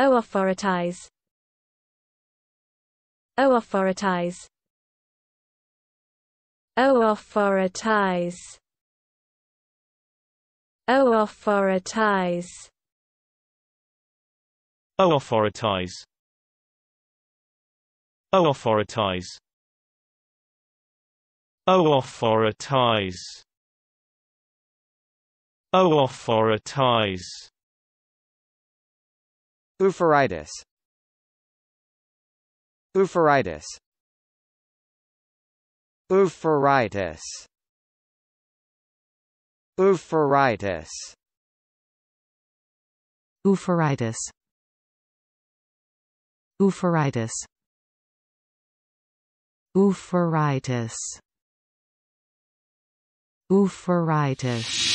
Oothoritize Oothoritize Oothoritize Oothoritize Oothoritize Oothoritize Oothoritize Oothoritize Euphoritis Euphoritis Euphoritis Euphoritis Euphoritis Euphoritis Euphoritis Euphoritis